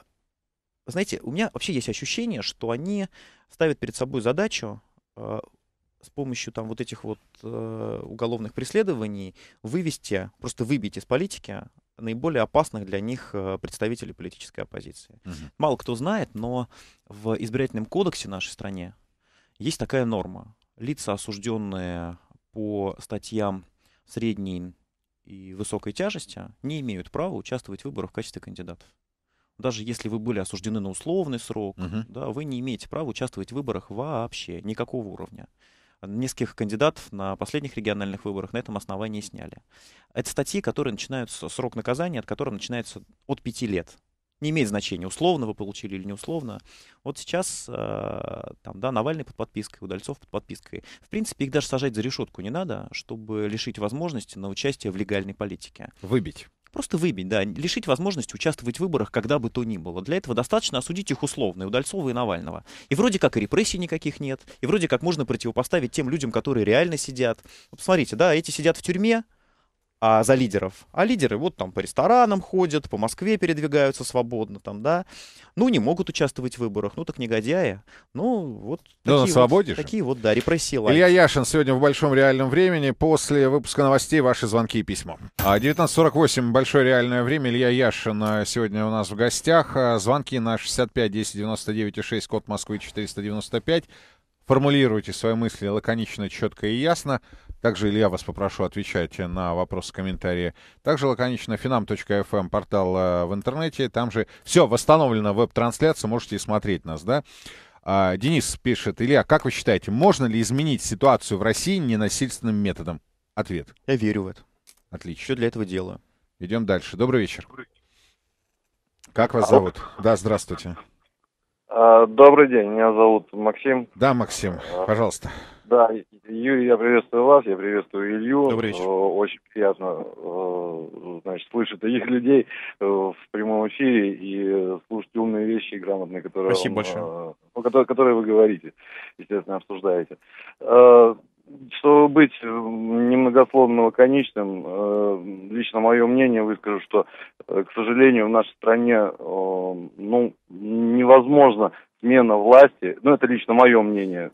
знаете, у меня вообще есть ощущение, что они ставят перед собой задачу э, с помощью там вот этих вот э, уголовных преследований вывести, просто выбить из политики наиболее опасных для них э, представителей политической оппозиции. Угу. Мало кто знает, но в избирательном кодексе нашей стране есть такая норма. Лица, осужденные по статьям средней и высокой тяжести, не имеют права участвовать в выборах в качестве кандидатов даже если вы были осуждены на условный срок, угу. да, вы не имеете права участвовать в выборах вообще никакого уровня. Нескольких кандидатов на последних региональных выборах на этом основании сняли. Это статьи, которые начинаются, срок наказания, от которого начинается от пяти лет. Не имеет значения, условно вы получили или не условно. Вот сейчас э, там, да, Навальный под подпиской, Удальцов под подпиской. В принципе, их даже сажать за решетку не надо, чтобы лишить возможности на участие в легальной политике. Выбить. Просто выбить, да, лишить возможности участвовать в выборах, когда бы то ни было. Для этого достаточно осудить их условно, и Удальцова, и Навального. И вроде как и репрессий никаких нет, и вроде как можно противопоставить тем людям, которые реально сидят. Вот посмотрите, да, эти сидят в тюрьме, а, за лидеров. А лидеры вот там по ресторанам ходят, по Москве передвигаются свободно там, да. Ну, не могут участвовать в выборах, ну так негодяи. Ну, вот ну, такие, вот, же. такие вот, да, репрессии. Илья Яшин сегодня в «Большом реальном времени». После выпуска новостей ваши звонки и письма. 19.48, а, «Большое реальное время». Илья Яшин э, сегодня у нас в гостях. А, звонки на 65 10 99 и 6, код Москвы 495. Формулируйте свои мысли лаконично, четко и ясно. Также, Илья, вас попрошу отвечать на вопросы, комментарии. Также лаконично finam.fm, эм, портал э, в интернете. Там же все восстановлено, веб-трансляция, можете смотреть нас, да? А, Денис пишет, Илья, как вы считаете, можно ли изменить ситуацию в России ненасильственным методом? Ответ. Я верю в это. Отлично. Все для этого делаю. Идем дальше. Добрый вечер. Добрый. Как вас зовут? Да, здравствуйте. А, добрый день, меня зовут Максим. Да, Максим, а. пожалуйста. Да, Юрий, я приветствую вас, я приветствую Илью. Добрый вечер. Э, очень приятно э, значит, слышать таких людей э, в прямом эфире и слушать умные вещи грамотные, которые, Спасибо он, большое. которые, которые вы говорите, естественно, обсуждаете чтобы быть э, немногословно лаконичным, э, лично мое мнение выскажу, что, э, к сожалению, в нашей стране ну, невозможно смена власти, ну это лично мое мнение,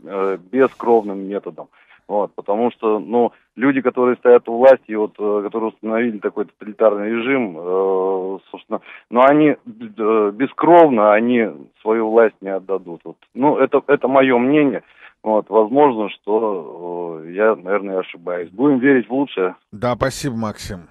без методом. Вот, потому что, ну, люди, которые стоят у власти, вот, э, которые установили такой тоталитарный режим, э, собственно, но ну, они э, бескровно, они свою власть не отдадут. Вот. Ну, это, это мое мнение. Вот, возможно, что э, я, наверное, ошибаюсь. Будем верить в лучшее. Да, спасибо, Максим.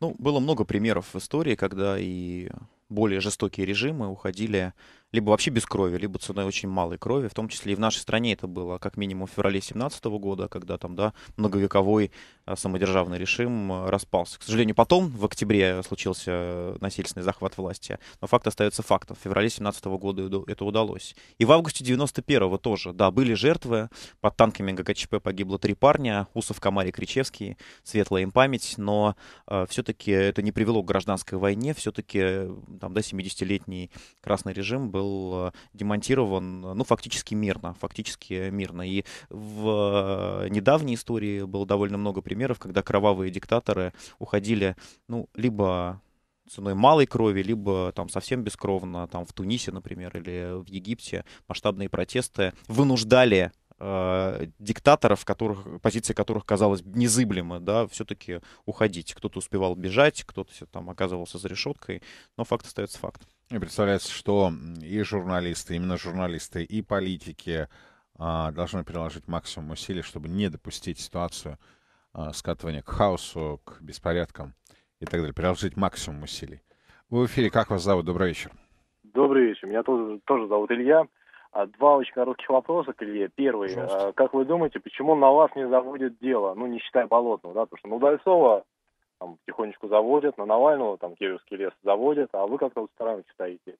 Ну, было много примеров в истории, когда и более жестокие режимы уходили либо вообще без крови, либо ценой очень малой крови. В том числе и в нашей стране это было как минимум в феврале 2017 года, когда там, да, многовековой а, самодержавный режим а, распался. К сожалению, потом, в октябре, случился э, насильственный захват власти. Но факт остается фактом. В феврале 2017 года это удалось. И в августе 91-го тоже. Да, были жертвы. Под танками ГКЧП погибло три парня. Усов, Камари, Кричевский. Светлая им память. Но э, а, все-таки это не привело к гражданской войне. Все-таки э, там, да, 70-летний красный режим был был э, демонтирован, ну, фактически мирно, фактически мирно. И в э, недавней истории было довольно много примеров, когда кровавые диктаторы уходили, ну, либо ценой малой крови, либо там совсем бескровно, там в Тунисе, например, или в Египте масштабные протесты вынуждали э, диктаторов, которых, позиции которых казалось незыблемы, да, все-таки уходить. Кто-то успевал бежать, кто-то там оказывался за решеткой, но факт остается фактом. Мне представляется, что и журналисты, именно журналисты, и политики а, должны приложить максимум усилий, чтобы не допустить ситуацию а, скатывания к хаосу, к беспорядкам и так далее. Приложить максимум усилий. Вы в эфире. Как вас зовут? Добрый вечер. Добрый вечер. Меня тоже, тоже зовут Илья. А, два очень коротких вопроса к Илье. Первый. Пожалуйста. А, как вы думаете, почему на вас не заводят дело, ну, не считая Болотного, да, потому что на Удальцова там, потихонечку заводят, на Навального там Кировский лес заводят, а вы как-то вот сторонке стоите.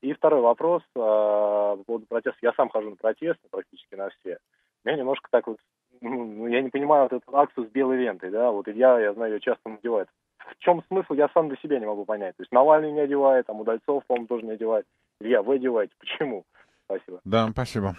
И второй вопрос э, по поводу протеста. Я сам хожу на протесты практически на все. Я немножко так вот, ну, ну, я не понимаю вот эту акцию с белой лентой, да, вот Илья, я знаю, ее часто надевает. В чем смысл, я сам для себя не могу понять. То есть Навальный не одевает, там Удальцов, по-моему, тоже не одевает. Илья, вы одеваете, почему? Спасибо. Да, спасибо.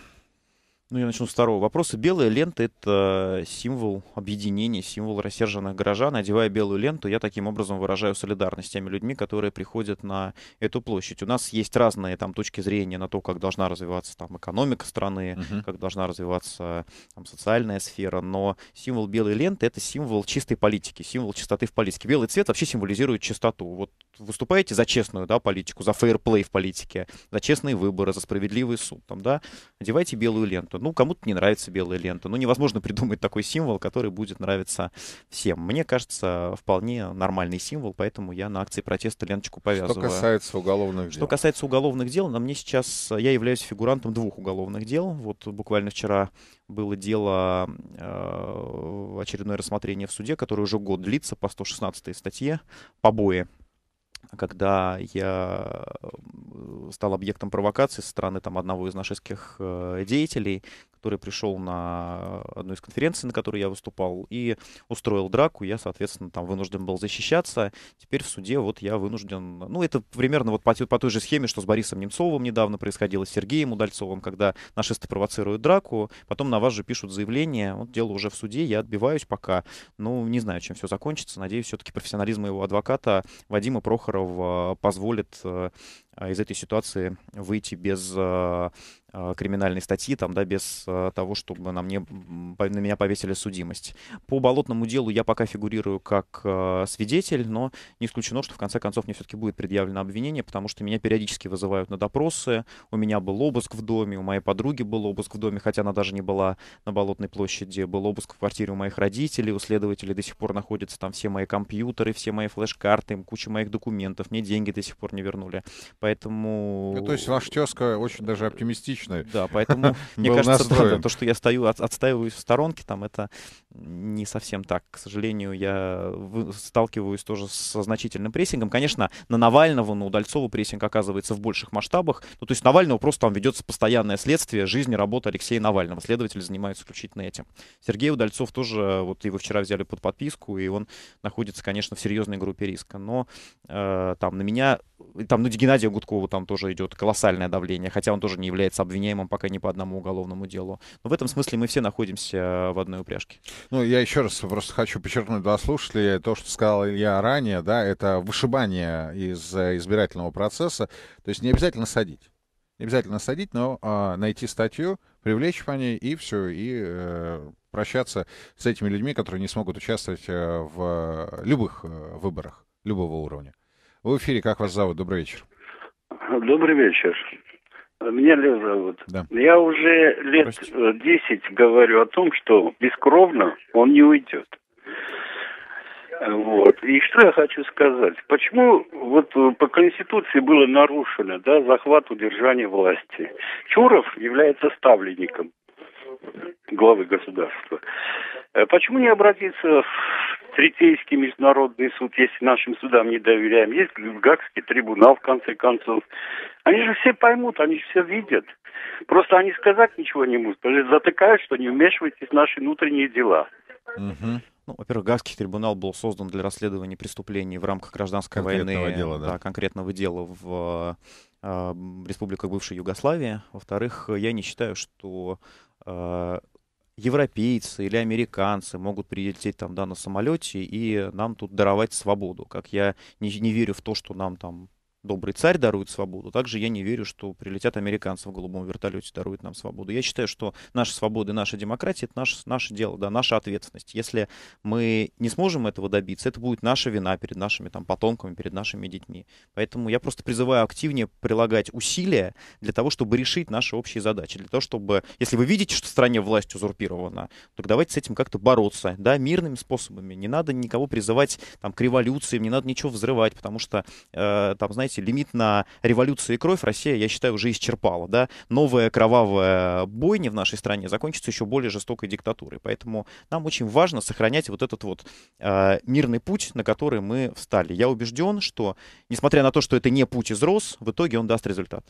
Ну, я начну с второго вопроса. Белая лента — это э, символ объединения, символ рассерженных горожан. Одевая белую ленту, я таким образом выражаю солидарность с теми людьми, которые приходят на эту площадь. У нас есть разные там точки зрения на то, как должна развиваться там экономика страны, uh-huh. как должна развиваться там, социальная сфера, но символ белой ленты — это символ чистой политики, символ чистоты в политике. Белый цвет вообще символизирует чистоту. Вот выступаете за честную да, политику, за фейерплей в политике, за честные выборы, за справедливый суд, там, да, одевайте белую ленту. Ну, кому-то не нравится белая лента. Ну, невозможно придумать такой символ, который будет нравиться всем. Мне кажется, вполне нормальный символ, поэтому я на акции протеста ленточку повязываю. Что касается уголовных дел. Что касается уголовных дел, на мне сейчас... Э, я являюсь фигурантом двух уголовных дел. Вот буквально вчера было дело, э, очередное рассмотрение в суде, которое уже год длится по 116 статье «Побои» когда я э, стал объектом провокации со стороны там, одного из нашистских э, деятелей, который пришел на одну из конференций, на которой я выступал, и устроил драку. Я, соответственно, там вынужден был защищаться. Теперь в суде вот я вынужден... Ну, это примерно вот по, по той же схеме, что с Борисом Немцовым недавно происходило, с Сергеем Удальцовым, когда нашисты провоцируют драку, потом на вас же пишут заявление, вот дело уже в суде, я отбиваюсь пока. Ну, не знаю, чем все закончится. Надеюсь, все-таки профессионализм моего адвоката Вадима Прохорова позволит э, а, из этой ситуации выйти без а, а, криминальной статьи, там, да, без того, чтобы на, мне, на меня повесили судимость. По болотному делу я пока фигурирую как свидетель, но не исключено, что в конце концов мне все-таки будет предъявлено обвинение, потому что меня периодически вызывают на допросы, у меня был обыск в доме, у моей подруги был обыск в доме, хотя она даже не была на Болотной площади, был обыск в квартире у моих родителей, у следователей до сих пор находятся там все мои компьютеры, все мои флеш-карты, куча моих документов, мне деньги до сих пор не вернули. Поэтому поэтому... Ну, то есть ваша тезка очень даже оптимистичная. Да, поэтому, мне кажется, да, то, что я стою, от, отстаиваюсь в сторонке, там это не совсем так. К сожалению, я сталкиваюсь тоже со значительным прессингом. Конечно, на Навального, на Удальцова прессинг оказывается в больших масштабах. Ну, то есть Навального просто там ведется постоянное следствие жизни, работы Алексея Навального. Следователи занимаются исключительно этим. Сергей Удальцов тоже, вот его вчера взяли под подписку, и он находится, конечно, в серьезной группе риска. Но э, там на меня, там, ну, Геннадия Гудкову там тоже идет колоссальное давление, хотя он тоже не является обвиняемым пока ни по одному уголовному делу. Но в этом смысле мы все находимся в одной упряжке. Ну, я еще раз просто хочу подчеркнуть для слушателей то, что сказал Илья ранее, да, это вышибание из э, избирательного процесса, то есть не обязательно садить. Не обязательно садить, но а, найти статью, привлечь по ней и все, и э, прощаться с этими людьми, которые не смогут участвовать э, в любых э, выборах любого уровня. В эфире «Как вас зовут?» Добрый вечер. Добрый вечер. Меня Лев зовут. Да. Я уже лет э, десять говорю о том, что бескровно он не уйдет. Вот. И что я хочу сказать? Почему вот э, по Конституции было нарушено да, захват удержания власти? Чуров является ставленником главы государства. Э, почему не обратиться в Третейский международный суд, если нашим судам не доверяем? Есть Гагский трибунал, в конце концов. Они же все поймут, они же все видят. Просто они сказать ничего не могут. Затыкают, что не вмешивайтесь в наши внутренние дела. Угу. Ну, во-первых, Гагский трибунал был создан для расследования преступлений в рамках гражданской конкретного войны, дела, да. Да, конкретного дела в э, бывшей Югославии. Во-вторых, я не считаю, что а, европейцы или американцы могут прилететь там да, на самолете и нам тут даровать свободу. Как я не, не верю в то, что нам там добрый царь дарует свободу, также я не верю, что прилетят американцы в голубом вертолете, даруют нам свободу. Я считаю, что наша свобода и наша демократия — это наше, наше дело, да, наша ответственность. Если мы не сможем этого добиться, это будет наша вина перед нашими там, потомками, перед нашими детьми. Поэтому я просто призываю активнее прилагать усилия для того, чтобы решить наши общие задачи, для того, чтобы, если вы видите, что в стране власть узурпирована, то давайте с этим как-то бороться, да, мирными способами. Не надо никого призывать там, к революциям, не надо ничего взрывать, потому что, э, там, знаете, знаете, лимит на революцию и кровь Россия, я считаю, уже исчерпала. Да? Новая кровавая бойня в нашей стране закончится еще более жестокой диктатурой. Поэтому нам очень важно сохранять вот этот вот э, мирный путь, на который мы встали. Я убежден, что, несмотря на то, что это не путь из роз, в итоге он даст результат.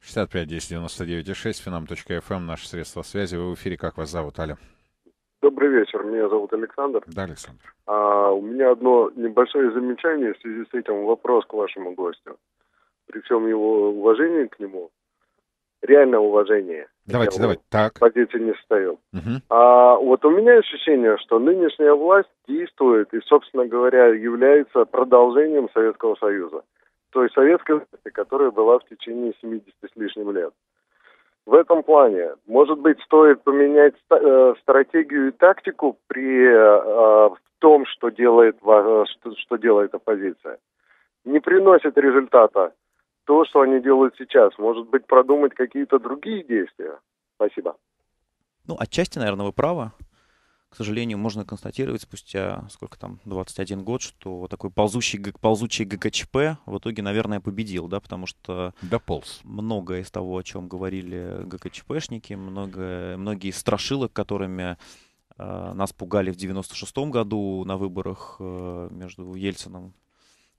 65 10 99 6, finam.fm, наши средства связи. Вы в эфире. Как вас зовут, Аля? Добрый вечер, меня зовут Александр. Да, Александр. А, у меня одно небольшое замечание в связи с этим вопрос к вашему гостю. При всем его уважении к нему, реальное уважение. Давайте, давайте, так. Позиции не встаю. Угу. А, вот у меня ощущение, что нынешняя власть действует и, собственно говоря, является продолжением Советского Союза. то есть советской власти, которая была в течение 70 с лишним лет. В этом плане, может быть, стоит поменять э, стратегию и тактику при э, э том, что делает, э, что, что делает оппозиция. Не приносит результата то, что они делают сейчас. Может быть, продумать какие-то другие действия. Спасибо. Ну, отчасти, наверное, вы правы к сожалению, можно констатировать спустя, сколько там, 21 год, что такой ползущий, ползучий ГКЧП в итоге, наверное, победил, да, потому что... Дополз. Многое из того, о чем говорили ГКЧПшники, много, многие страшилок, которыми э, нас пугали в 96 году на выборах э, между Ельцином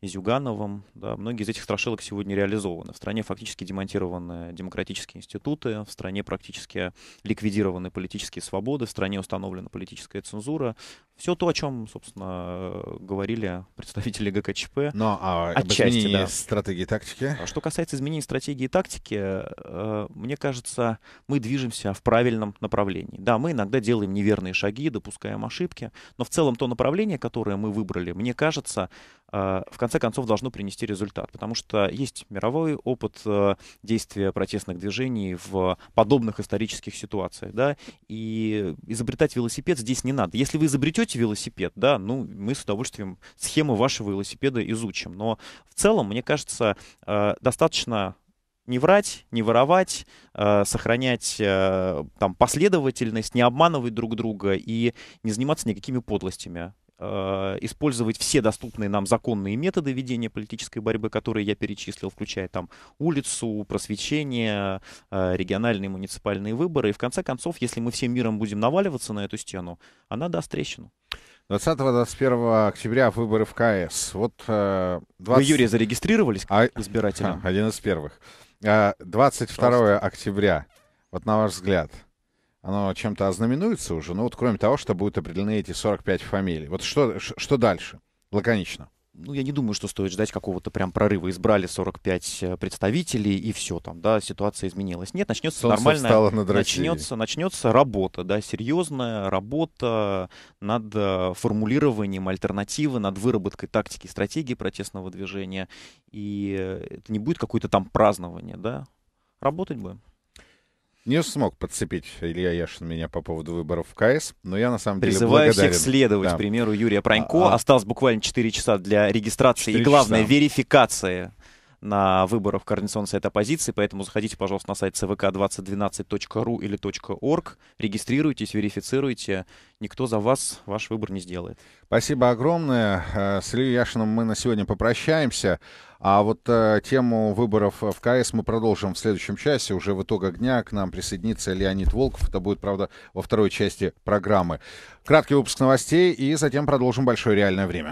Изюгановым. Да, многие из этих страшилок сегодня реализованы. В стране фактически демонтированы демократические институты, в стране практически ликвидированы политические свободы, в стране установлена политическая цензура. Все то, о чем, собственно, говорили представители ГКЧП. Но ну, а Отчасти, об изменении да. стратегии и тактики? А что касается изменений стратегии и тактики, э, мне кажется, мы движемся в правильном направлении. Да, мы иногда делаем неверные шаги, допускаем ошибки, но в целом то направление, которое мы выбрали, мне кажется, Э, в конце концов должно принести результат, потому что есть мировой опыт э, действия протестных движений в подобных исторических ситуациях, да, и изобретать велосипед здесь не надо. Если вы изобретете велосипед, да, ну, мы с удовольствием схему вашего велосипеда изучим, но в целом, мне кажется, э, достаточно не врать, не воровать, э, сохранять э, там последовательность, не обманывать друг друга и не заниматься никакими подлостями. Э, использовать все доступные нам законные методы ведения политической борьбы, которые я перечислил, включая там улицу, просвещение, э, региональные муниципальные выборы. И в конце концов, если мы всем миром будем наваливаться на эту стену, она даст трещину. 20-21 октября выборы в КС. Вот, 20... Э, Вы, Юрий, зарегистрировались а... избирателям? Один из первых. 22 Просто. октября, вот на ваш взгляд, оно чем-то ознаменуется уже? Ну вот кроме того, что будут определены эти 45 фамилий. Вот что, что дальше? Лаконично. Ну, я не думаю, что стоит ждать какого-то прям прорыва. Избрали 45 э, представителей, и все там, да, ситуация изменилась. Нет, начнется Солнце нормальная... начнется, начнется работа, да, серьезная работа над э, формулированием альтернативы, над выработкой тактики и стратегии протестного движения. И э, это не будет какое-то там празднование, да. Работать будем. Не смог подцепить Илья Яшин меня по поводу выборов в КС, но я на самом деле Призываю благодарен. всех следовать да. примеру Юрия а, Пронько. А, Осталось буквально 4 часа для регистрации и, главное, часа. верификации на выборах координационного совета оппозиции, поэтому заходите, пожалуйста, на сайт cvk2012.ru или .org, регистрируйтесь, верифицируйте, никто за вас ваш выбор не сделает. Спасибо огромное. Э, с Ильей Яшиным мы на сегодня попрощаемся. А вот э, тему выборов в КС мы продолжим в следующем часе. Уже в итогах дня к нам присоединится Леонид Волков. Это будет, правда, во второй части программы. Краткий выпуск новостей и затем продолжим большое реальное время.